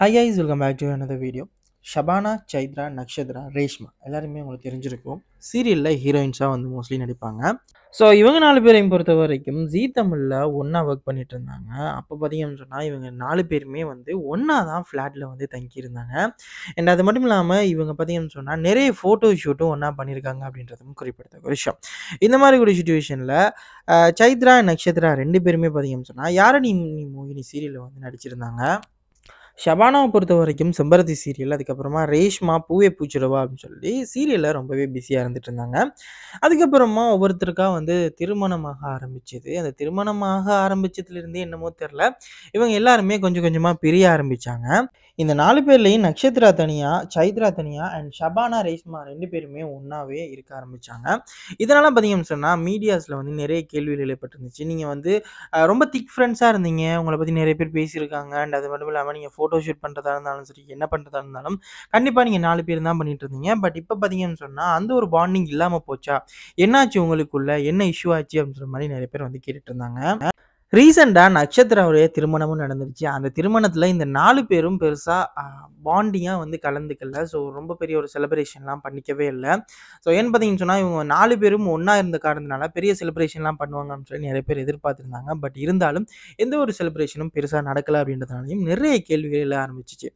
high guys welcome back to எனது video Shabana Chaitra Nakshatra Reshma எல்லாருமே உங்களுக்கு தெரிஞ்சிருக்கும் சீரியலில் ஹீரோயின்ஸாக வந்து மோஸ்ட்லி நடிப்பாங்க ஸோ இவங்க நாலு பேரையும் பொறுத்த வரைக்கும் ஜீ தமிழில் ஒன்றா ஒர்க் பண்ணிட்டு இருந்தாங்க அப்போ பார்த்தீங்கன்னு சொன்னால் இவங்க நாலு பேருமே வந்து ஒன்றா தான் ஃப்ளாட்டில் வந்து தங்கியிருந்தாங்க அண்ட் அது மட்டும் இல்லாமல் இவங்க பார்த்தீங்கன்னு சொன்னால் நிறைய ஃபோட்டோ ஷூட்டும் ஒன்றா பண்ணியிருக்காங்க அப்படின்றதும் குறிப்பிடத்தக்க விஷயம் இந்த மாதிரி கூட சுச்சுவேஷனில் சைத்ரா நக்ஷத்ரா ரெண்டு பேருமே பார்த்தீங்கன்னு சொன்னால் யாரை நீ மூவி சீரியலில் வந்து நடிச்சிருந்தாங்க ஷபானாவை பொறுத்த வரைக்கும் செம்பருத்தி சீரியல் அதுக்கப்புறமா ரேஷ்மா பூவே பூச்சிடுவா அப்படின்னு சொல்லி சீரியலில் ரொம்பவே பிஸியாக இருந்துட்டு இருந்தாங்க அதுக்கப்புறமா ஒவ்வொருத்தருக்காக வந்து திருமணமாக ஆரம்பிச்சது அந்த திருமணமாக ஆரம்பிச்சதுலேருந்தே என்னமோ தெரில இவங்க எல்லாருமே கொஞ்சம் கொஞ்சமாக பிரிய ஆரம்பித்தாங்க இந்த நாலு பேர்லேயும் நக்ஷத்ரா தனியா சைத்ரா தனியா அண்ட் ஷபானா ரேஷ்மா ரெண்டு பேருமே ஒன்றாவே இருக்க ஆரம்பித்தாங்க இதனால் பார்த்தீங்கன்னு சொன்னால் மீடியாஸில் வந்து நிறைய கேள்விகள் ஏற்பட்டுருந்துச்சு நீங்கள் வந்து ரொம்ப திக் ஃப்ரெண்ட்ஸாக இருந்தீங்க உங்களை பற்றி நிறைய பேர் பேசியிருக்காங்க அண்ட் அது மட்டும் இல்லாமல் நீங்கள் ஃபோட்டோ ஃபோட்டோ ஷூட் பண்ணுறதா இருந்தாலும் சரி என்ன பண்ணுறதா இருந்தாலும் கண்டிப்பாக நீங்கள் நாலு பேர் தான் பண்ணிட்டு இருந்தீங்க பட் இப்போ பார்த்தீங்கன்னு சொன்னால் அந்த ஒரு பாண்டிங் இல்லாமல் போச்சா என்னாச்சு உங்களுக்குள்ள என்ன இஷ்யூ ஆச்சு அப்படின்ற மாதிரி நிறைய பேர் வந்து கேட்டுட்டு இருந்தாங்க ரீசெண்டாக நட்சத்திரவுடைய திருமணமும் நடந்துருச்சு அந்த திருமணத்தில் இந்த நாலு பேரும் பெருசாக பாண்டிங்காக வந்து கலந்துக்கல ஸோ ரொம்ப பெரிய ஒரு செலிப்ரேஷன்லாம் பண்ணிக்கவே இல்லை ஸோ ஏன்னு பார்த்தீங்கன்னு சொன்னால் இவங்க நாலு பேரும் ஒன்றா இருந்த காரணத்தினால பெரிய செலிப்ரேஷன்லாம் பண்ணுவாங்கன்னு சொல்லி நிறைய பேர் எதிர்பார்த்துருந்தாங்க பட் இருந்தாலும் எந்த ஒரு செலிப்ரேஷனும் பெருசாக நடக்கலை அப்படின்றதுனாலையும் நிறைய கேள்விகள் எல்லாம் ஆரம்பிச்சிச்சு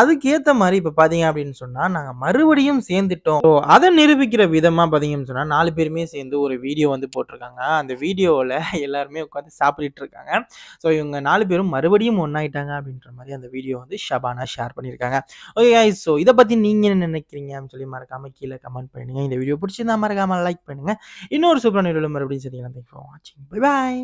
அதுக்கேற்ற மாதிரி இப்போ பார்த்தீங்க அப்படின்னு சொன்னால் நாங்கள் மறுபடியும் சேர்ந்துட்டோம் ஸோ அதை நிரூபிக்கிற விதமாக பார்த்தீங்கன்னு சொன்னால் நாலு பேருமே சேர்ந்து ஒரு வீடியோ வந்து போட்டிருக்காங்க அந்த வீடியோவில் எல்லாருமே உட்காந்து சாப்பிட்டு சொல்லிட்டு இருக்காங்க ஸோ இவங்க நாலு பேரும் மறுபடியும் ஒன்றாயிட்டாங்க அப்படின்ற மாதிரி அந்த வீடியோ வந்து ஷபானா ஷேர் பண்ணியிருக்காங்க ஓகே ஸோ இதை பற்றி நீங்கள் என்ன நினைக்கிறீங்க அப்படின்னு சொல்லி மறக்காமல் கீழே கமெண்ட் பண்ணுங்க இந்த வீடியோ பிடிச்சிருந்தா மறக்காமல் லைக் பண்ணுங்கள் இன்னொரு சூப்பரான வீடியோவில் மறுபடியும் சரிங்களா தேங்க்ஸ் ஃபார் வாட்சிங் பை பாய்